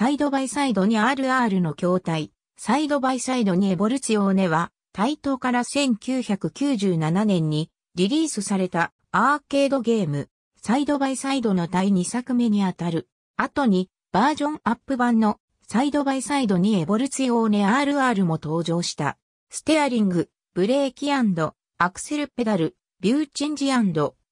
サイドバイサイドに RR の筐体、サイドバイサイドにエボルツヨーネは、台頭から1997年にリリースされたアーケードゲーム、サイドバイサイドの第2作目にあたる。後に、バージョンアップ版のサイドバイサイドにエボルツヨーネ RR も登場した。ステアリング、ブレーキアクセルペダル、ビューチェンジ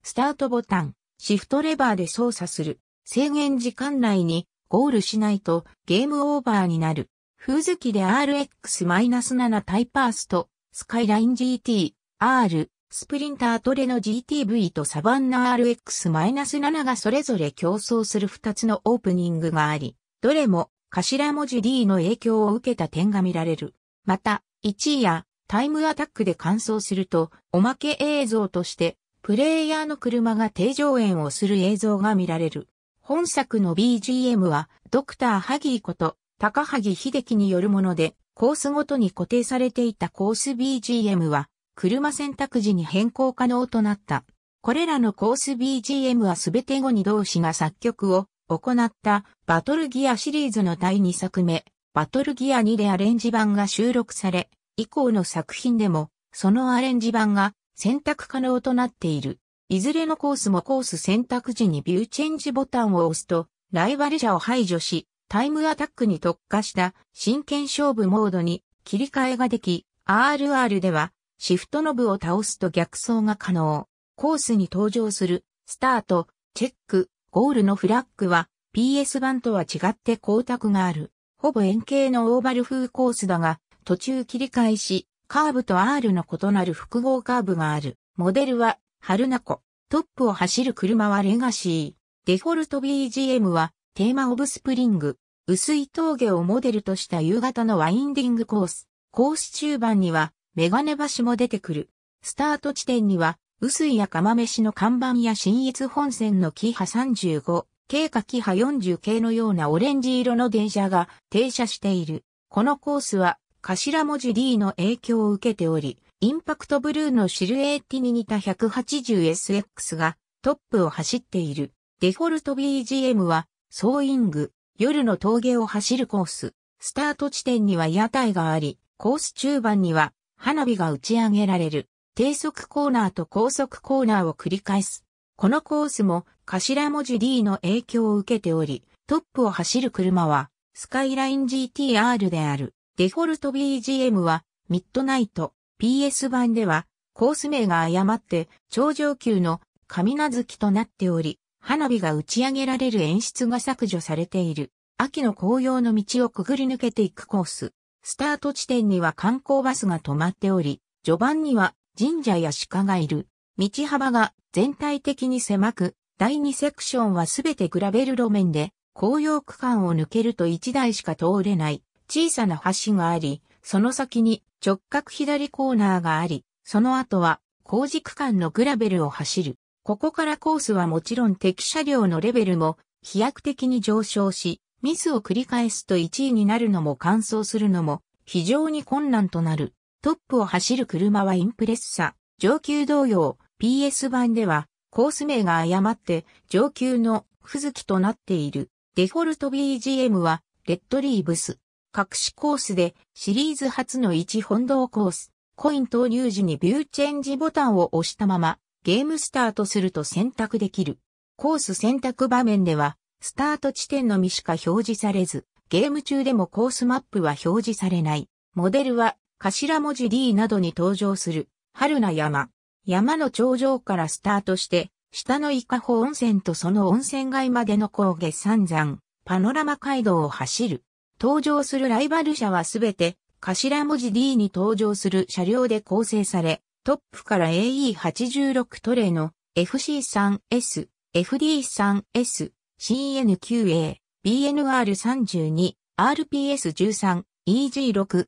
スタートボタン、シフトレバーで操作する。制限時間内にゴールしないとゲームオーバーになる。風月で RX-7 タイパースト、スカイライン GT、R、スプリンタートレの GTV とサバンナ RX-7 がそれぞれ競争する2つのオープニングがあり、どれも頭文字 D の影響を受けた点が見られる。また、1位やタイムアタックで完走すると、おまけ映像として、プレイヤーの車が低上演をする映像が見られる。本作の BGM は、ドクター・ハギーこと、高萩秀樹によるもので、コースごとに固定されていたコース BGM は、車選択時に変更可能となった。これらのコース BGM は全て後に同士が作曲を行ったバトルギアシリーズの第2作目、バトルギア2でアレンジ版が収録され、以降の作品でも、そのアレンジ版が選択可能となっている。いずれのコースもコース選択時にビューチェンジボタンを押すと、ライバル者を排除し、タイムアタックに特化した真剣勝負モードに切り替えができ、RR ではシフトノブを倒すと逆走が可能。コースに登場するスタート、チェック、ゴールのフラッグは PS 版とは違って光沢がある。ほぼ円形のオーバル風コースだが、途中切り替えし、カーブと R の異なる複合カーブがある。モデルは春名湖。トップを走る車はレガシー。デフォルト BGM はテーマオブスプリング。薄い峠をモデルとした夕方のワインディングコース。コース中盤にはメガネ橋も出てくる。スタート地点には薄いや釜飯の看板や新越本線のキハ35、軽過キハ40系のようなオレンジ色の電車が停車している。このコースは頭文字 D の影響を受けており、インパクトブルーのシルエーティに似た 180SX がトップを走っている。デフォルト BGM は、ソーイング、夜の峠を走るコース。スタート地点には屋台があり、コース中盤には花火が打ち上げられる。低速コーナーと高速コーナーを繰り返す。このコースも頭文字 D の影響を受けており、トップを走る車はスカイライン GTR である。デフォルト BGM はミッドナイト、PS 版では、コース名が誤って、頂上級の神名月となっており、花火が打ち上げられる演出が削除されている。秋の紅葉の道をくぐり抜けていくコース。スタート地点には観光バスが止まっており、序盤には神社や鹿がいる。道幅が全体的に狭く、第2セクションはすべてグラベル路面で、紅葉区間を抜けると1台しか通れない小さな橋があり、その先に直角左コーナーがあり、その後は工事区間のグラベルを走る。ここからコースはもちろん敵車両のレベルも飛躍的に上昇し、ミスを繰り返すと1位になるのも完走するのも非常に困難となる。トップを走る車はインプレッサ。上級同様、PS 版ではコース名が誤って上級の不月となっている。デフォルト BGM はレッドリーブス。隠しコースでシリーズ初の1本道コース、コイン投入時にビューチェンジボタンを押したままゲームスタートすると選択できる。コース選択場面ではスタート地点のみしか表示されず、ゲーム中でもコースマップは表示されない。モデルは頭文字 D などに登場する春な山。山の頂上からスタートして下の伊香保温泉とその温泉街までの高下三山、パノラマ街道を走る。登場するライバル車はすべて頭文字 D に登場する車両で構成され、トップから AE86 トレーの FC3S、FD3S、CN9A、BNR32、RPS13、EG6、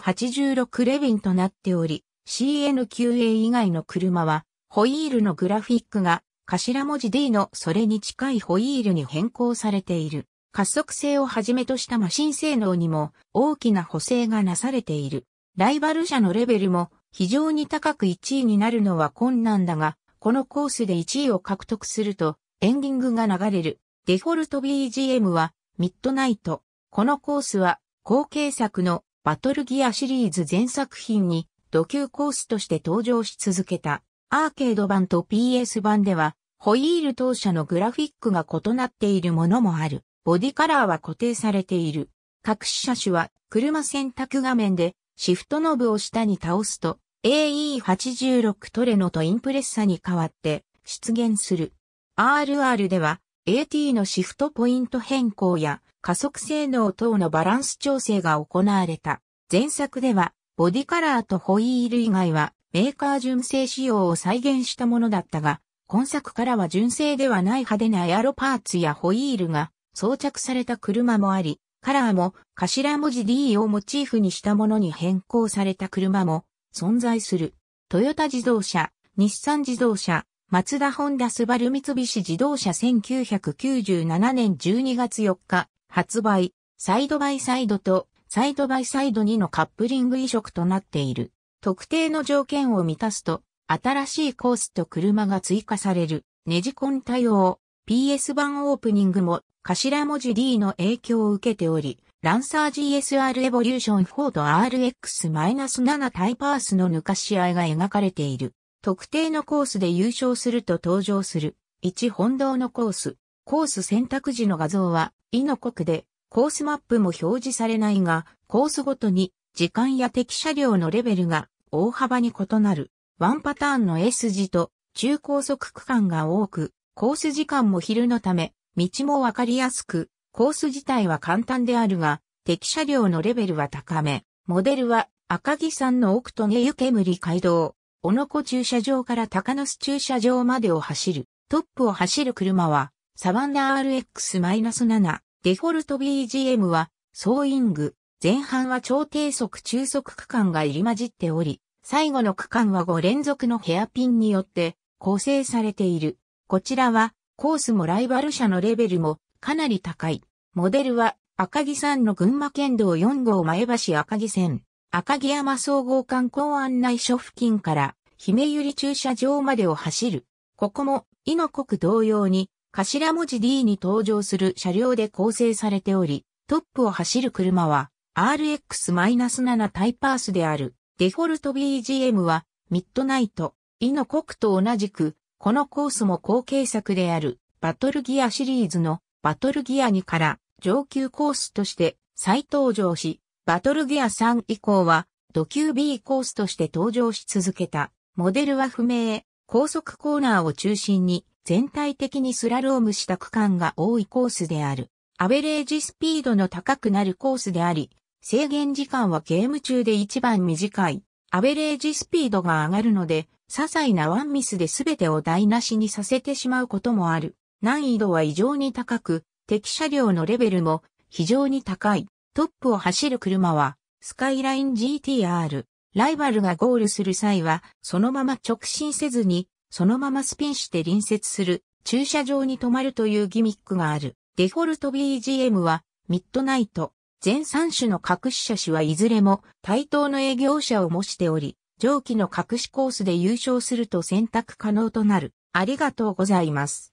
AE86 レビンとなっており、CN9A 以外の車は、ホイールのグラフィックが頭文字 D のそれに近いホイールに変更されている。加速性をはじめとしたマシン性能にも大きな補正がなされている。ライバル車のレベルも非常に高く1位になるのは困難だが、このコースで1位を獲得するとエンディングが流れる。デフォルト BGM はミッドナイト。このコースは後継作のバトルギアシリーズ全作品に土級コースとして登場し続けた。アーケード版と PS 版ではホイール当社のグラフィックが異なっているものもある。ボディカラーは固定されている。各車種は車選択画面でシフトノブを下に倒すと AE86 トレノとインプレッサに代わって出現する。RR では AT のシフトポイント変更や加速性能等のバランス調整が行われた。前作ではボディカラーとホイール以外はメーカー純正仕様を再現したものだったが、今作からは純正ではない派手なエアロパーツやホイールが装着された車もあり、カラーも頭文字 D をモチーフにしたものに変更された車も存在する。トヨタ自動車、日産自動車、マツダホンダスバル三菱自動車1997年12月4日発売、サイドバイサイドとサイドバイサイド2のカップリング移植となっている。特定の条件を満たすと、新しいコースと車が追加される。ネジコン対応、PS 版オープニングも頭文字 D の影響を受けており、ランサー GSR エボリューション4と RX-7 タイパースの抜かし合いが描かれている。特定のコースで優勝すると登場する。1本堂のコース。コース選択時の画像は、イのクで、コースマップも表示されないが、コースごとに、時間や敵車両のレベルが大幅に異なる。ワンパターンの S 字と中高速区間が多く、コース時間も昼のため、道もわかりやすく、コース自体は簡単であるが、敵車両のレベルは高め、モデルは赤木山の奥とけ湯煙街道、小野湖駐車場から高野須駐車場までを走る、トップを走る車は、サバンナ RX-7、デフォルト BGM は、ソーイング、前半は超低速中速区間が入り混じっており、最後の区間は5連続のヘアピンによって構成されている。こちらはコースもライバル車のレベルもかなり高い。モデルは赤城山の群馬県道4号前橋赤城線、赤城山総合観光案内所付近から姫百合駐車場までを走る。ここも、イノ国同様に、頭文字 D に登場する車両で構成されており、トップを走る車は RX-7 タイパースである。デフォルト BGM はミッドナイト。イノ国と同じくこのコースも後継作であるバトルギアシリーズのバトルギア2から上級コースとして再登場し、バトルギア3以降はド級 B コースとして登場し続けた。モデルは不明、高速コーナーを中心に全体的にスラロームした区間が多いコースである。アベレージスピードの高くなるコースであり、制限時間はゲーム中で一番短い。アベレージスピードが上がるので、些細なワンミスで全てを台無しにさせてしまうこともある。難易度は異常に高く、敵車両のレベルも非常に高い。トップを走る車は、スカイライン GTR。ライバルがゴールする際は、そのまま直進せずに、そのままスピンして隣接する、駐車場に止まるというギミックがある。デフォルト BGM は、ミッドナイト。全3種の各種車種はいずれも、対等の営業者を模しており、上記の隠しコースで優勝すると選択可能となる。ありがとうございます。